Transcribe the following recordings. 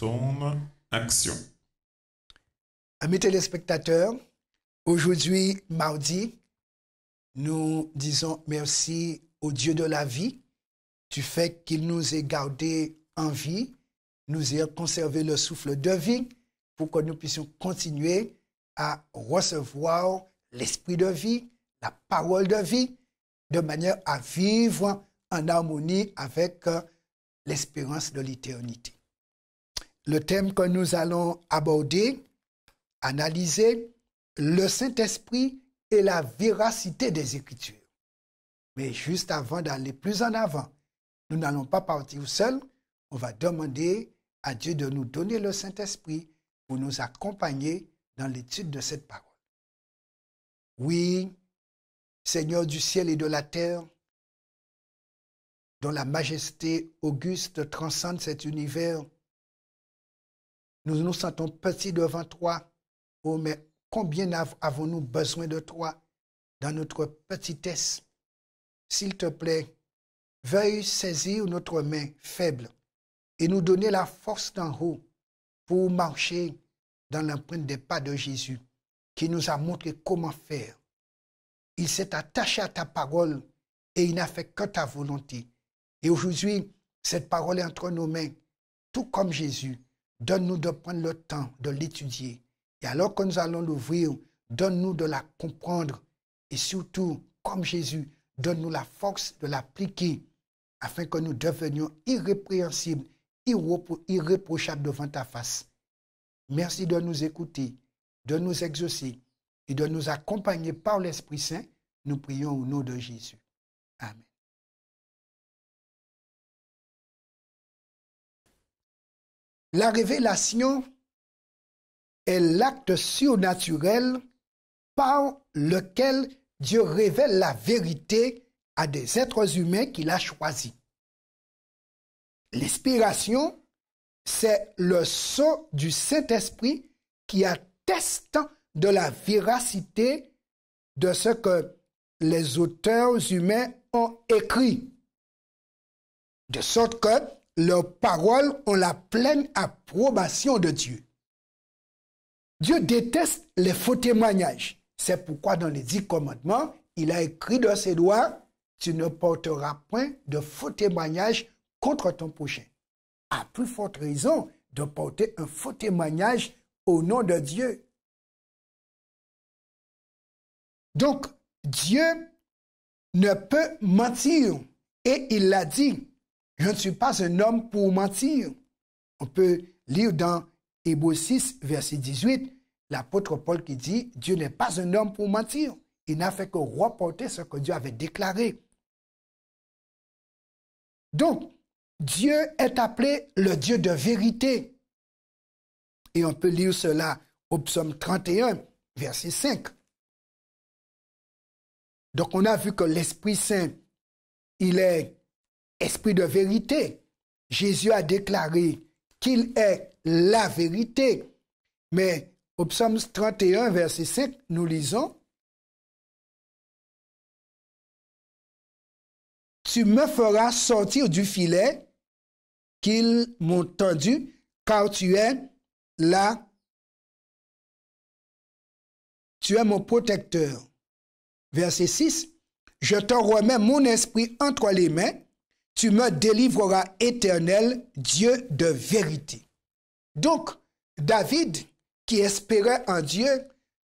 Somme action. Amis téléspectateurs, aujourd'hui, mardi, nous disons merci au Dieu de la vie du fait qu'il nous ait gardés en vie, nous ait conservé le souffle de vie pour que nous puissions continuer à recevoir l'esprit de vie, la parole de vie, de manière à vivre en harmonie avec euh, l'espérance de l'éternité le thème que nous allons aborder, analyser, le Saint-Esprit et la véracité des Écritures. Mais juste avant d'aller plus en avant, nous n'allons pas partir seuls, on va demander à Dieu de nous donner le Saint-Esprit pour nous accompagner dans l'étude de cette parole. Oui, Seigneur du ciel et de la terre, dont la majesté auguste transcende cet univers, nous nous sentons petits devant toi. Oh, mais combien avons-nous besoin de toi dans notre petitesse? S'il te plaît, veuille saisir notre main faible et nous donner la force d'en haut pour marcher dans l'empreinte des pas de Jésus qui nous a montré comment faire. Il s'est attaché à ta parole et il n'a fait que ta volonté. Et aujourd'hui, cette parole est entre nos mains, tout comme Jésus. Donne-nous de prendre le temps de l'étudier. Et alors que nous allons l'ouvrir, donne-nous de la comprendre. Et surtout, comme Jésus, donne-nous la force de l'appliquer afin que nous devenions irrépréhensibles, irréprochables devant ta face. Merci de nous écouter, de nous exaucer et de nous accompagner par l'Esprit Saint. Nous prions au nom de Jésus. Amen. La révélation est l'acte surnaturel par lequel Dieu révèle la vérité à des êtres humains qu'il a choisis. L'inspiration, c'est le sceau du Saint-Esprit qui atteste de la véracité de ce que les auteurs humains ont écrit. De sorte que leurs paroles ont la pleine approbation de Dieu. Dieu déteste les faux témoignages. C'est pourquoi dans les dix commandements, il a écrit dans ses doigts, tu ne porteras point de faux témoignages contre ton prochain. A plus forte raison de porter un faux témoignage au nom de Dieu. Donc, Dieu ne peut mentir. Et il l'a dit, je ne suis pas un homme pour mentir. On peut lire dans Hébreux 6, verset 18, l'apôtre Paul qui dit, Dieu n'est pas un homme pour mentir. Il n'a fait que reporter ce que Dieu avait déclaré. Donc, Dieu est appelé le Dieu de vérité. Et on peut lire cela au psaume 31, verset 5. Donc on a vu que l'Esprit Saint, il est esprit de vérité. Jésus a déclaré qu'il est la vérité. Mais au psaume 31, verset 5, nous lisons, Tu me feras sortir du filet qu'ils m'ont tendu, car tu es là. Tu es mon protecteur. Verset 6. Je te remets mon esprit entre les mains tu me délivreras éternel, Dieu de vérité. Donc, David, qui espérait en Dieu,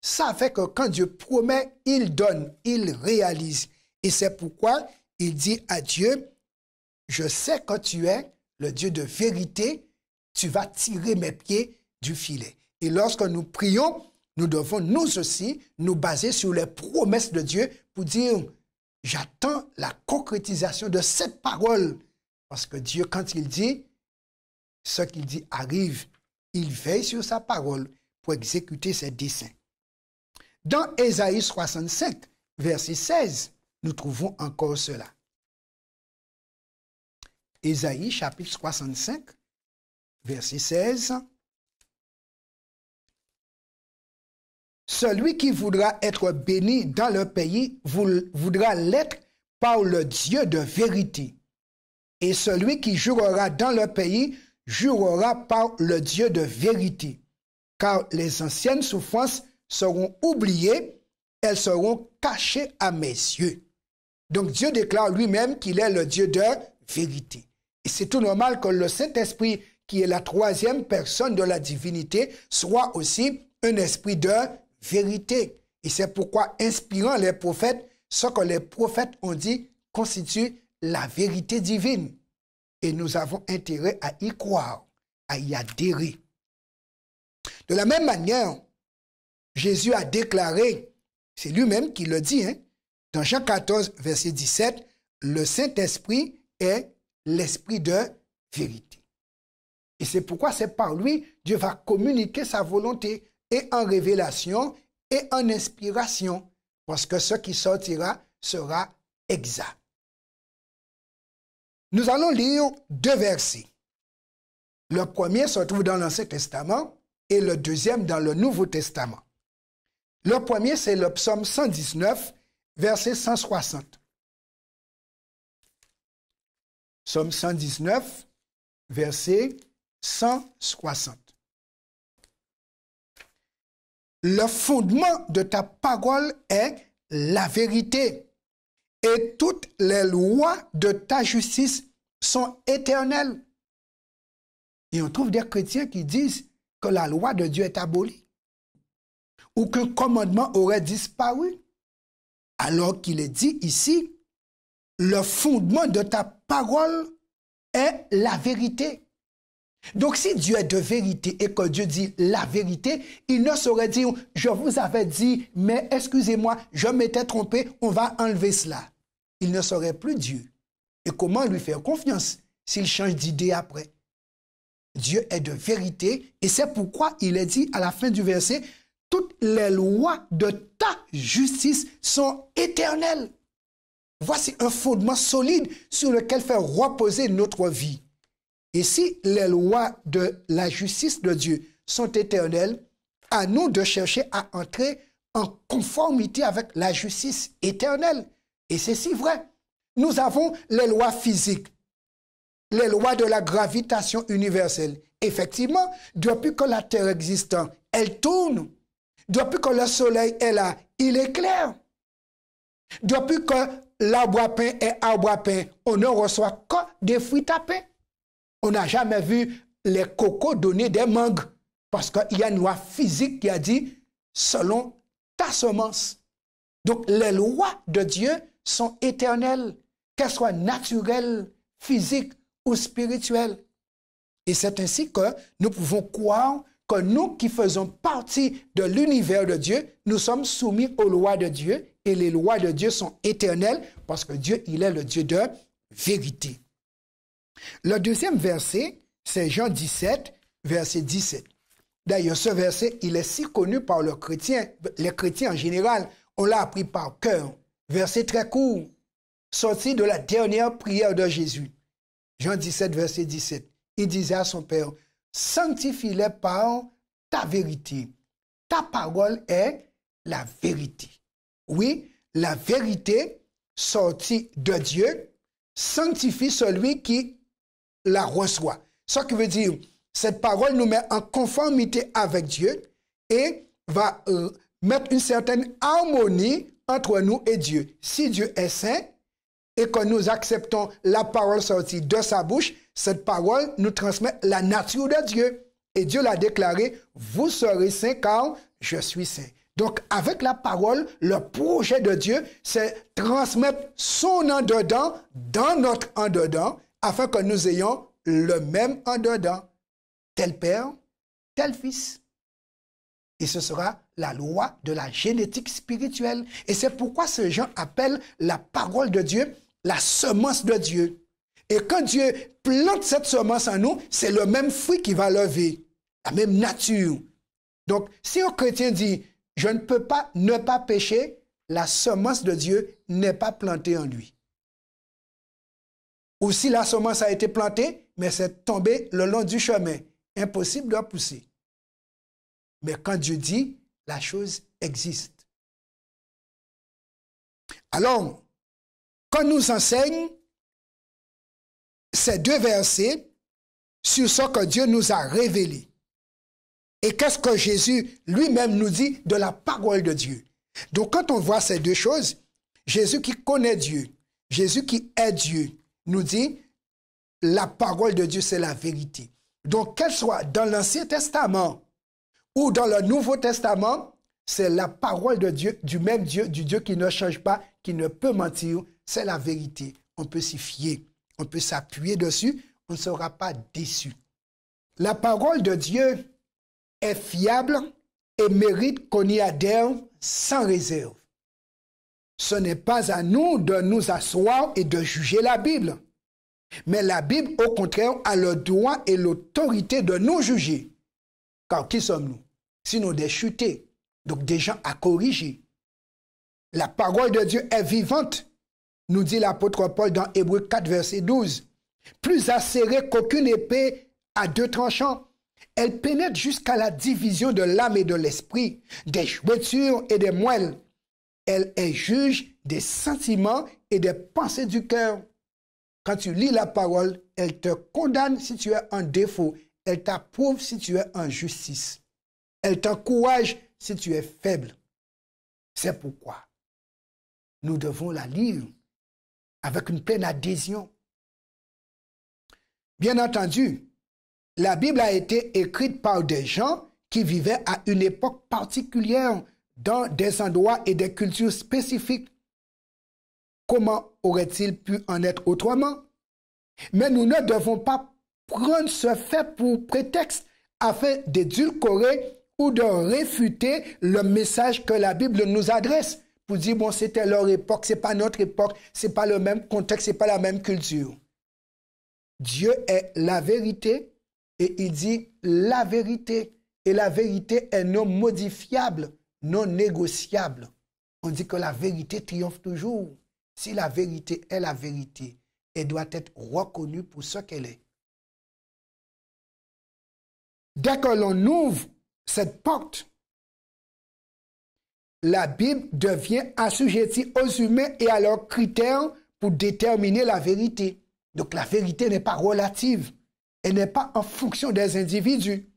savait que quand Dieu promet, il donne, il réalise. Et c'est pourquoi il dit à Dieu, je sais que tu es le Dieu de vérité, tu vas tirer mes pieds du filet. Et lorsque nous prions, nous devons nous aussi nous baser sur les promesses de Dieu pour dire, J'attends la concrétisation de cette parole. Parce que Dieu, quand il dit, ce qu'il dit arrive, il veille sur sa parole pour exécuter ses desseins. Dans Ésaïe 65, verset 16, nous trouvons encore cela. Ésaïe chapitre 65, verset 16. Celui qui voudra être béni dans le pays voudra l'être par le Dieu de vérité. Et celui qui jurera dans le pays jurera par le Dieu de vérité. Car les anciennes souffrances seront oubliées, elles seront cachées à mes yeux. Donc Dieu déclare lui-même qu'il est le Dieu de vérité. Et c'est tout normal que le Saint-Esprit, qui est la troisième personne de la divinité, soit aussi un esprit de vérité. Et c'est pourquoi, inspirant les prophètes, ce que les prophètes ont dit constitue la vérité divine. Et nous avons intérêt à y croire, à y adhérer. De la même manière, Jésus a déclaré, c'est lui-même qui le dit, hein, dans Jean 14, verset 17, le Saint-Esprit est l'Esprit de vérité. Et c'est pourquoi c'est par lui Dieu va communiquer sa volonté, et en révélation et en inspiration, parce que ce qui sortira sera exact. Nous allons lire deux versets. Le premier se trouve dans l'Ancien Testament et le deuxième dans le Nouveau Testament. Le premier, c'est le psaume 119, verset 160. Psaume 119, verset 160. Le fondement de ta parole est la vérité. Et toutes les lois de ta justice sont éternelles. Et on trouve des chrétiens qui disent que la loi de Dieu est abolie ou qu'un commandement aurait disparu. Alors qu'il est dit ici, le fondement de ta parole est la vérité. Donc si Dieu est de vérité et que Dieu dit la vérité, il ne saurait dire je vous avais dit, mais excusez-moi, je m'étais trompé, on va enlever cela. Il ne serait plus Dieu. Et comment lui faire confiance s'il change d'idée après Dieu est de vérité et c'est pourquoi il est dit à la fin du verset, toutes les lois de ta justice sont éternelles. Voici un fondement solide sur lequel faire reposer notre vie. Et si les lois de la justice de Dieu sont éternelles, à nous de chercher à entrer en conformité avec la justice éternelle. Et c'est si vrai. Nous avons les lois physiques, les lois de la gravitation universelle. Effectivement, depuis que la Terre existe, elle tourne. Depuis que le soleil est là, il éclaire. Depuis que l'arbre à pain est arbre à pain, on ne reçoit que des fruits tapés. On n'a jamais vu les cocos donner des mangues parce qu'il y a une loi physique qui a dit selon ta semence. Donc les lois de Dieu sont éternelles, qu'elles soient naturelles, physiques ou spirituelles. Et c'est ainsi que nous pouvons croire que nous qui faisons partie de l'univers de Dieu, nous sommes soumis aux lois de Dieu et les lois de Dieu sont éternelles parce que Dieu, il est le Dieu de vérité. Le deuxième verset, c'est Jean 17, verset 17. D'ailleurs, ce verset, il est si connu par le chrétien, les chrétiens en général. On l'a appris par cœur. Verset très court, sorti de la dernière prière de Jésus. Jean 17, verset 17. Il disait à son Père, sanctifie-les par ta vérité. Ta parole est la vérité. Oui, la vérité sortie de Dieu sanctifie celui qui la reçoit. Ce qui veut dire, cette parole nous met en conformité avec Dieu et va euh, mettre une certaine harmonie entre nous et Dieu. Si Dieu est saint et que nous acceptons la parole sortie de sa bouche, cette parole nous transmet la nature de Dieu. Et Dieu l'a déclaré, vous serez saint car je suis saint. Donc avec la parole, le projet de Dieu, c'est transmettre son en-dedans dans notre en-dedans afin que nous ayons le même en dedans, tel Père, tel Fils. Et ce sera la loi de la génétique spirituelle. Et c'est pourquoi ce gens appelle la parole de Dieu la semence de Dieu. Et quand Dieu plante cette semence en nous, c'est le même fruit qui va lever, la même nature. Donc, si un chrétien dit, je ne peux pas ne pas pécher, la semence de Dieu n'est pas plantée en lui. Aussi, la semence a été plantée, mais c'est tombé le long du chemin. Impossible de pousser. Mais quand Dieu dit, la chose existe. Alors, qu'on nous enseigne ces deux versets sur ce que Dieu nous a révélé. Et qu'est-ce que Jésus lui-même nous dit de la parole de Dieu. Donc quand on voit ces deux choses, Jésus qui connaît Dieu, Jésus qui est Dieu, nous dit, la parole de Dieu, c'est la vérité. Donc, qu'elle soit dans l'Ancien Testament ou dans le Nouveau Testament, c'est la parole de Dieu, du même Dieu, du Dieu qui ne change pas, qui ne peut mentir. C'est la vérité. On peut s'y fier. On peut s'appuyer dessus. On ne sera pas déçu. La parole de Dieu est fiable et mérite qu'on y adhère sans réserve ce n'est pas à nous de nous asseoir et de juger la Bible. Mais la Bible, au contraire, a le droit et l'autorité de nous juger. Car qui sommes-nous Sinon des chutés, donc des gens à corriger. La parole de Dieu est vivante, nous dit l'apôtre Paul dans Hébreu 4, verset 12. Plus acérée qu'aucune épée à deux tranchants, elle pénètre jusqu'à la division de l'âme et de l'esprit, des jointures et des moelles, elle est juge des sentiments et des pensées du cœur. Quand tu lis la parole, elle te condamne si tu es en défaut. Elle t'approuve si tu es en justice. Elle t'encourage si tu es faible. C'est pourquoi nous devons la lire avec une pleine adhésion. Bien entendu, la Bible a été écrite par des gens qui vivaient à une époque particulière dans des endroits et des cultures spécifiques. Comment aurait-il pu en être autrement Mais nous ne devons pas prendre ce fait pour prétexte afin d'édulcorer ou de réfuter le message que la Bible nous adresse pour dire bon c'était leur époque, ce n'est pas notre époque, n'est pas le même contexte, n'est pas la même culture. Dieu est la vérité et il dit la vérité et la vérité est non modifiable non négociable. On dit que la vérité triomphe toujours. Si la vérité est la vérité, elle doit être reconnue pour ce qu'elle est. Dès que l'on ouvre cette porte, la Bible devient assujettie aux humains et à leurs critères pour déterminer la vérité. Donc la vérité n'est pas relative. Elle n'est pas en fonction des individus.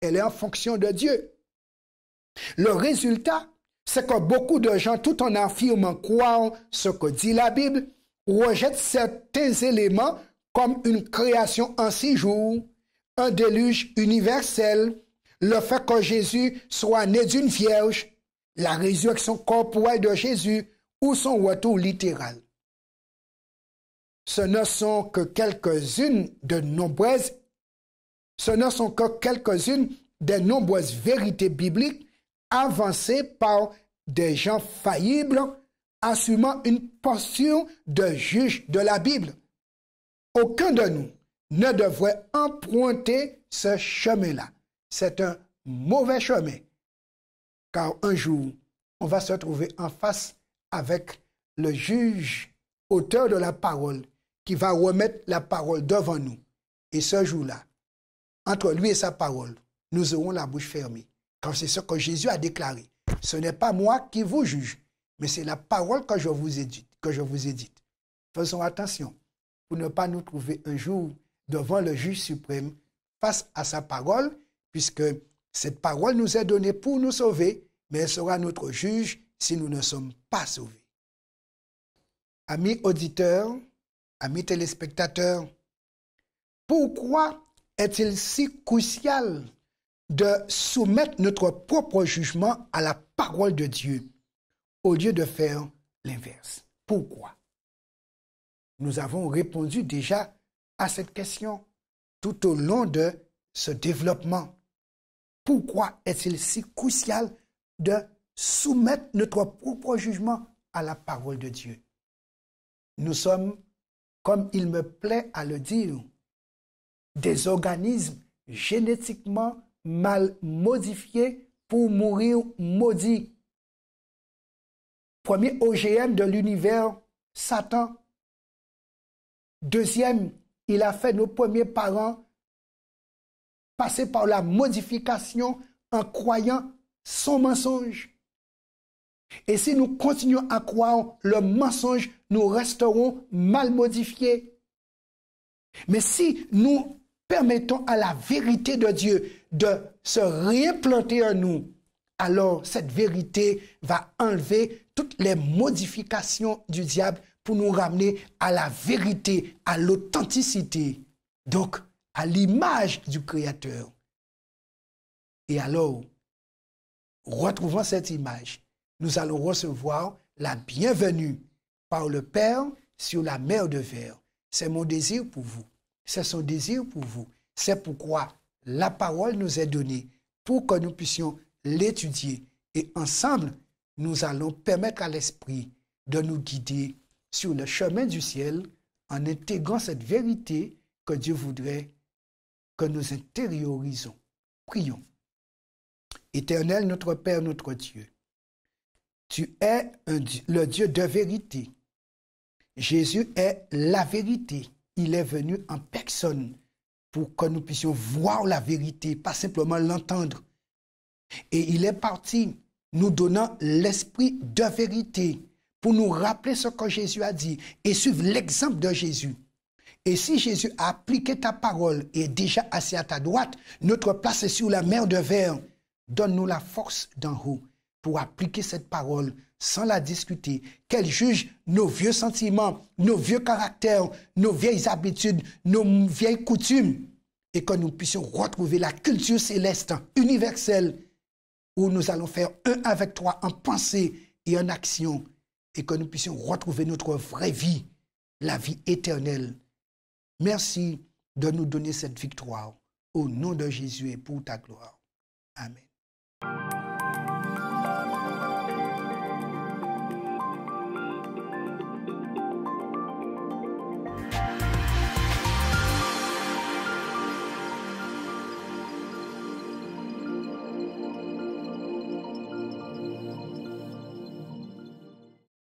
Elle est en fonction de Dieu. Le résultat, c'est que beaucoup de gens, tout en affirmant croire ce que dit la Bible, rejettent certains éléments comme une création en six jours, un déluge universel, le fait que Jésus soit né d'une vierge, la résurrection corporelle de Jésus ou son retour littéral. Ce ne sont que quelques-unes de nombreuses ce ne sont que quelques-unes des nombreuses vérités bibliques avancé par des gens faillibles, assumant une portion de juge de la Bible. Aucun de nous ne devrait emprunter ce chemin-là. C'est un mauvais chemin, car un jour, on va se trouver en face avec le juge, auteur de la parole, qui va remettre la parole devant nous. Et ce jour-là, entre lui et sa parole, nous aurons la bouche fermée c'est ce que Jésus a déclaré. Ce n'est pas moi qui vous juge, mais c'est la parole que je vous ai dite. Que je vous ai dite. Faisons attention pour ne pas nous trouver un jour devant le juge suprême face à sa parole, puisque cette parole nous est donnée pour nous sauver, mais elle sera notre juge si nous ne sommes pas sauvés. Amis auditeurs, amis téléspectateurs, pourquoi est-il si crucial de soumettre notre propre jugement à la parole de Dieu au lieu de faire l'inverse. Pourquoi Nous avons répondu déjà à cette question tout au long de ce développement. Pourquoi est-il si crucial de soumettre notre propre jugement à la parole de Dieu Nous sommes, comme il me plaît à le dire, des organismes génétiquement mal modifié pour mourir maudit. Premier OGM de l'univers, Satan. Deuxième, il a fait nos premiers parents passer par la modification en croyant son mensonge. Et si nous continuons à croire le mensonge, nous resterons mal modifiés. Mais si nous permettons à la vérité de Dieu de se réimplanter en nous, alors cette vérité va enlever toutes les modifications du diable pour nous ramener à la vérité, à l'authenticité, donc à l'image du Créateur. Et alors, retrouvant cette image, nous allons recevoir la bienvenue par le Père sur la mer de verre. C'est mon désir pour vous. C'est son désir pour vous. C'est pourquoi la parole nous est donnée pour que nous puissions l'étudier. Et ensemble, nous allons permettre à l'Esprit de nous guider sur le chemin du ciel en intégrant cette vérité que Dieu voudrait que nous intériorisons. Prions. Éternel notre Père, notre Dieu, tu es le Dieu de vérité. Jésus est la vérité il est venu en personne pour que nous puissions voir la vérité, pas simplement l'entendre. Et il est parti nous donnant l'esprit de vérité pour nous rappeler ce que Jésus a dit et suivre l'exemple de Jésus. Et si Jésus a appliqué ta parole et est déjà assis à ta droite, notre place est sur la mer de verre. Donne-nous la force d'en haut pour appliquer cette parole sans la discuter, qu'elle juge nos vieux sentiments, nos vieux caractères, nos vieilles habitudes, nos vieilles coutumes, et que nous puissions retrouver la culture céleste, universelle, où nous allons faire un avec toi en pensée et en action, et que nous puissions retrouver notre vraie vie, la vie éternelle. Merci de nous donner cette victoire. Au nom de Jésus et pour ta gloire. Amen.